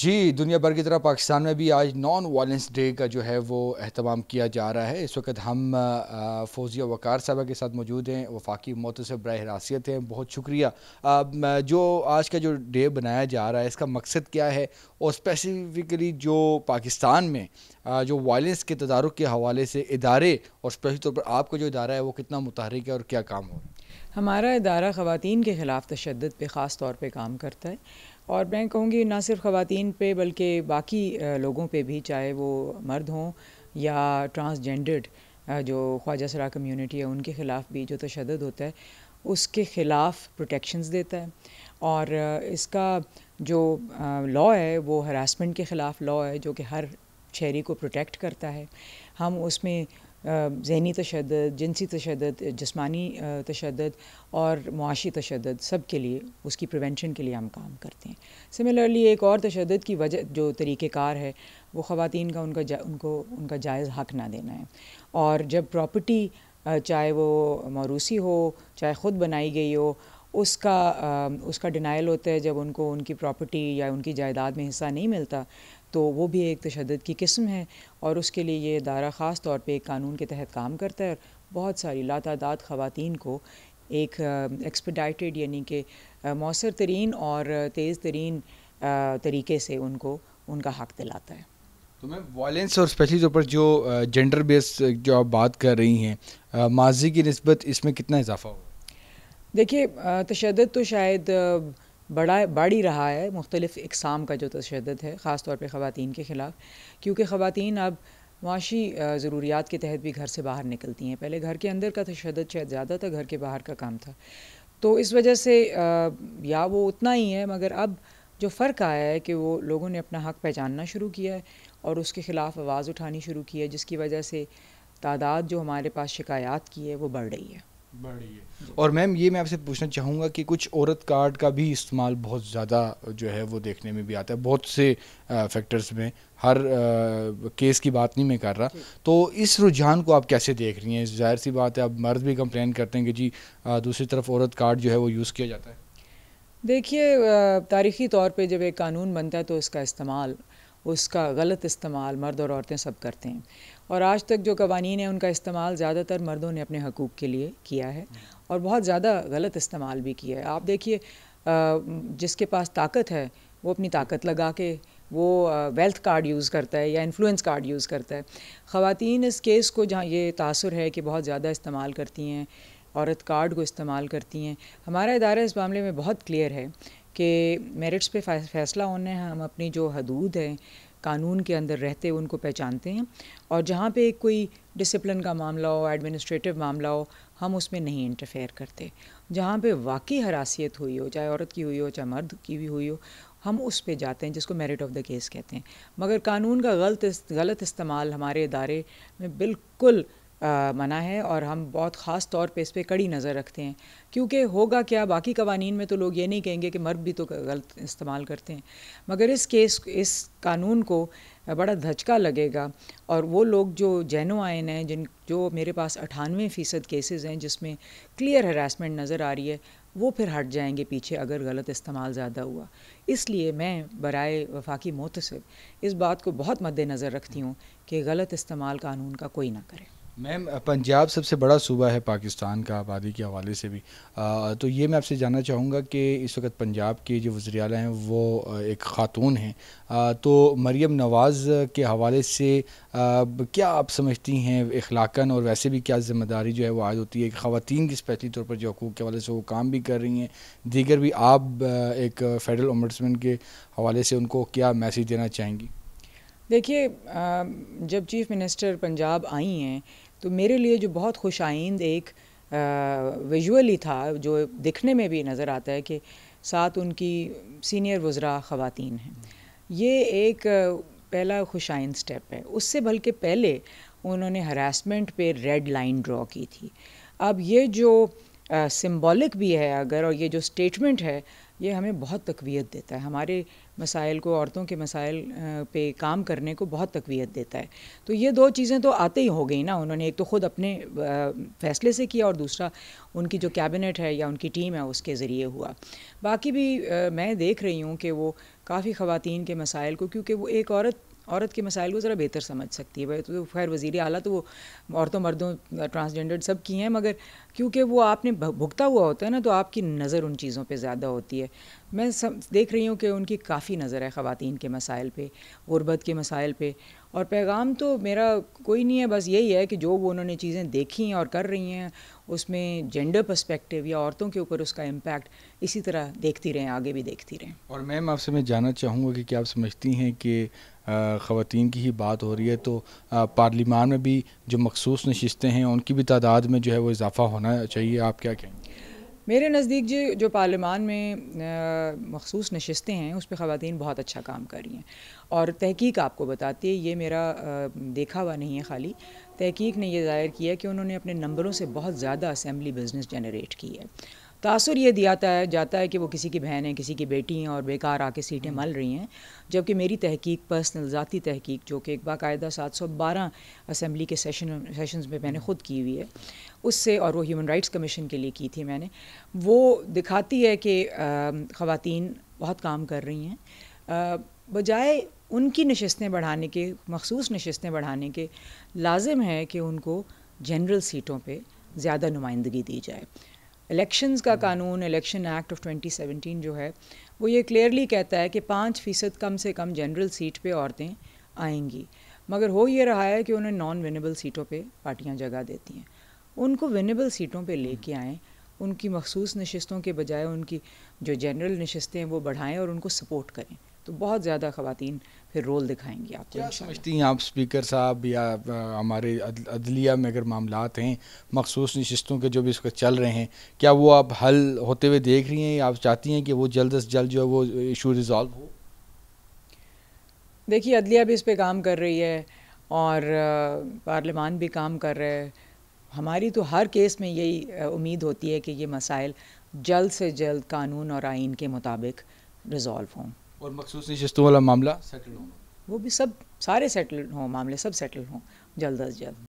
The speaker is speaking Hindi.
जी दुनिया भर की तरह पाकिस्तान में भी आज नॉन वायलेंस डे का जो है वो अहतमाम किया जा रहा है इस वक्त हम फौजिया वकार साहबा के साथ मौजूद हैं वफाकी मौत से बर हरासीत हैं बहुत शुक्रिया जो आज का जो डे बनाया जा रहा है इसका मकसद क्या है और स्पेसिफिकली जो पाकिस्तान में जो वायलेंस के तदारक के हवाले से इदारे और स्पेशल तौर पर आपका जो इदारा है वो कितना मुतहरक है और क्या काम हो रहा है हमारा इदारा ख़वान के ख़िलाफ़ तशद पर ख़ास तौर पर काम करता है और मैं कहूँगी ना सिर्फ ख़वान पर बल्कि बाकी लोगों पर भी चाहे वो मर्द हों या ट्रांसजेंडर्ड जो ख्वाजा सरा कम्यूनिटी है उनके ख़िलाफ़ भी जो तशद होता है उसके ख़िलाफ़ प्रोटेक्शंस देता है और इसका जो लॉ है वो हरासमेंट के ख़िलाफ़ लॉ है जो कि हर शहरी को प्रोटेक्ट करता है हम उसमें जहनी तशद जिनसी तशद जस्मानी तशद और मुआशी तशद सब के लिए उसकी प्रिवेंशन के लिए हम काम करते हैं सिमिलरली एक और तशद की वजह जो तरीक़ार है वो ख़वान का उनका जा, उनको उनका जायज़ हक ना देना है और जब प्रॉपर्टी चाहे वो मौरूसी हो चाहे ख़ुद बनाई गई हो उसका उसका डिनाइल होता है जब उनको उनकी प्रॉपर्टी या उनकी जायदाद में हिस्सा नहीं मिलता तो वो भी एक तशद की किस्म है और उसके लिए ये अदारा ख़ास तौर पर एक कानून के तहत काम करता है और बहुत सारी लातादाद ख़वान को एक एक्सपडाइटेड यानी कि मौसर तरीन और तेज़ तरीन तरीके से उनको उनका हक दिलाता है तो मैं वायलेंस और स्पेशली तौर पर जो जेंडर बेस्ड जो आप बात कर रही हैं माजी की नस्बत इसमें कितना इजाफा हो देखिए तशद तो शायद बढ़ा बढ़ ही रहा है मुख्तलिफ़ इकसाम का जो तशद है ख़ास तौर पर ख़वान के ख़िलाफ़ क्योंकि ख़वान अब माशी ज़रूरियात के तहत भी घर से बाहर निकलती हैं पहले घर के अंदर का तशद शायद ज़्यादा था घर के बाहर का काम था तो इस वजह से या वो उतना ही है मगर अब जो फ़र्क आया है कि वो लोगों ने अपना हक़ पहचानना शुरू किया है और उसके ख़िलाफ़ आवाज़ उठानी शुरू की है जिसकी वजह से तादाद जो हमारे पास शिकायात की है वो बढ़ रही है और मैम ये मैं आपसे पूछना चाहूँगा कि कुछ औरत कार्ड का भी इस्तेमाल बहुत ज़्यादा जो है वो देखने में भी आता है बहुत से फैक्टर्स में हर आ, केस की बात नहीं मैं कर रहा तो इस रुझान को आप कैसे देख रही हैं जाहिर सी बात है अब मर्द भी कंप्लेन करते हैं कि जी आ, दूसरी तरफ औरत कार्ड जो है वो यूज़ किया जाता है देखिए तारीख़ी तौर पे जब एक कानून बनता है तो इसका इस्तेमाल उसका गलत इस्तेमाल मर्द और औरतें सब करते हैं और आज तक जो कवानीन है उनका इस्तेमाल ज़्यादातर मर्दों ने अपने हकूक़ के लिए किया है और बहुत ज़्यादा गलत इस्तेमाल भी किया है आप देखिए जिसके पास ताकत है वो अपनी ताकत लगा के वो वेल्थ कार्ड यूज़ करता है या इन्फ्लुएंस कार्ड यूज़ करता है ख़वान इस केस को जहाँ ये तासर है कि बहुत ज़्यादा इस्तेमाल करती हैं औरत कार्ड को इस्तेमाल करती हैं हमारा इदारा इस मामले में बहुत क्लियर है कि मेरिट्स पे फ़ैसला होने हैं हम अपनी जो हदूद हैं कानून के अंदर रहते हुए उनको पहचानते हैं और जहाँ पे कोई डिसिप्लिन का मामला हो एडमिनिस्ट्रेटिव मामला हो हम उसमें नहीं इंटरफेयर करते जहाँ पे वाकई हरासियत हुई हो चाहे औरत की हुई हो चाहे मर्द की भी हुई हो हम उस पे जाते हैं जिसको मेरिट ऑफ़ द केस कहते हैं मगर कानून का गलत गलत इस्तेमाल हमारे इदारे में बिल्कुल मना है और हम बहुत ख़ास तौर पे इस पर कड़ी नज़र रखते हैं क्योंकि होगा क्या बाकी कवानीन में तो लोग ये नहीं कहेंगे कि मर्द भी तो गलत इस्तेमाल करते हैं मगर इस केस इस कानून को बड़ा धचका लगेगा और वो लोग जो जैनो आयन हैं जिन जो मेरे पास अठानवे फ़ीसद केसेज़ हैं जिसमें क्लियर हरासमेंट नज़र आ रही है वो फिर हट जाएंगे पीछे अगर गलत इस्तेमाल ज़्यादा हुआ इसलिए मैं बरए वफाकी मोतसब इस बात को बहुत मद्देनज़र रखती हूँ कि गलत इस्तेमाल कानून का कोई ना करे मैम पंजाब सबसे बड़ा सूबा है पाकिस्तान का आबादी के हवाले से भी आ, तो ये मैं आपसे जानना चाहूँगा कि इस वक्त पंजाब के जो वजरियाल हैं वो एक ख़ातून हैं तो मरीम नवाज़ के हवाले से आ, क्या आप समझती हैं अखलाकन और वैसे भी क्या जिम्मेदारी जो है वो आज होती है ख़वान की स्पेशली तौर पर जो हकूक़ के हवाले से वो काम भी कर रही हैं दीगर भी आप एक फेडरल ओम्बड्समैन के हवाले से उनको क्या मैसेज देना चाहेंगी देखिए जब चीफ़ मिनिस्टर पंजाब आई हैं तो मेरे लिए जो बहुत खुश आइंद एक विजुअली था जो दिखने में भी नज़र आता है कि साथ उनकी सीनियर वज्रा ख़वातीन हैं ये एक पहला खुशाइन स्टेप है उससे बल्कि पहले उन्होंने हरासमेंट पे रेड लाइन ड्रॉ की थी अब ये जो सिंबॉलिक भी है अगर और ये जो स्टेटमेंट है ये हमें बहुत तकवीत देता है हमारे मसाइल को औरतों के मसाइल पे काम करने को बहुत तकवीत देता है तो ये दो चीज़ें तो आते ही हो गई ना उन्होंने एक तो ख़ुद अपने फ़ैसले से किया और दूसरा उनकी जो कैबिनेट है या उनकी टीम है उसके ज़रिए हुआ बाकी भी मैं देख रही हूँ कि वो काफ़ी ख़वान के मसाइल को क्योंकि वो एक औरत औरत के मसाइल को ज़रा बेहतर समझ सकती है तो, तो खैर वज़ी अला तो वो औरतों मर्दों ट्रांसजेंडर सब की हैं मगर क्योंकि वो आपने भुगता हुआ होता है ना तो आपकी नज़र उन चीज़ों पे ज़्यादा होती है मैं सब देख रही हूँ कि उनकी काफ़ी नज़र है ख़वान के मसाइल पे गुरबत के मसाइल पे और पैगाम तो मेरा कोई नहीं है बस यही है कि जो वो उन्होंने चीज़ें देखी हैं और कर रही हैं उसमें जेंडर पर्सपेक्टिव या औरतों के ऊपर उसका इम्पैक्ट इसी तरह देखती रहें आगे भी देखती रहें और मैम आपसे मैं जानना चाहूँगा कि क्या आप समझती हैं कि ख़वान की ही बात हो रही है तो पार्लिमान में भी जो मखसूस नशस्तें हैं उनकी भी तादाद में जो है वो इजाफ़ा होना चाहिए आप क्या कहेंगे मेरे नज़दीक जी जो पार्लियामान में मखसूस नशस्तें हैं उस पर ख़वान बहुत अच्छा काम कर रही हैं और तहकीक आपको बताती है ये मेरा देखा हुआ नहीं है खाली तहकीक ने यह जाहिर किया कि उन्होंने अपने नंबरों से बहुत ज़्यादा असम्बली बिज़नेस जनरेट की है तासर ये दिया जाता है कि वो किसी की बहन है किसी की बेटी हैं और बेकार आके सीटें हम्म। मल रही हैं जबकि मेरी तहकीक पर्सनल ज़ाती तहकीक जो कि एक बाकायदा सात सौ बारह असम्बली के सेशन सेशंस में मैंने हम्म। ख़ुद की हुई है उससे और वो ह्यूमन राइट्स कमीशन के लिए की थी मैंने वो दिखाती है कि ख़वान बहुत काम कर रही हैं बजाय उनकी नशस्तें बढ़ाने के मखसूस नशस्तें बढ़ाने के लाजिम है कि उनको जनरल सीटों पर ज़्यादा नुमाइंदगी दी जाए इलेक्शंस का कानून इलेक्शन एक्ट ऑफ 2017 जो है वो ये क्लियरली कहता है कि पाँच फ़ीसद कम से कम जनरल सीट पे औरतें आएंगी मगर हो ये रहा है कि उन्हें नॉन विनेबल सीटों पे पार्टियां जगह देती हैं उनको विनेबल सीटों पे लेके हम्म। आएँ उनकी मखसूस नशस्तों के बजाय उनकी जो जनरल नशस्तें हैं वो बढ़ाएँ और उनको सपोर्ट करें तो बहुत ज़्यादा ख़वान फिर रोल दिखाएंगी आपको क्या समझती हैं आप स्पीकर साहब या हमारे अदलिया में अगर मामला हैं मखसूस नशस्तों के जो भी इसका चल रहे हैं क्या वो आप हल होते हुए देख रही हैं या आप चाहती हैं कि वो जल्द अज जल्द जो है वो इशू रिजॉल्व हो देखिए अदलिया भी इस पर काम कर रही है और पार्लियामान भी काम कर रहे हैं हमारी तो हर केस में यही उम्मीद होती है कि ये मसाइल जल्द से जल्द कानून और आइन के मुताबिक रिजॉल्व हों और मखसूस नशस्तों वाला मामला सेटल हो वो भी सब सारे सेटल हों मामले सब सेटल हों जल्द अज जल्द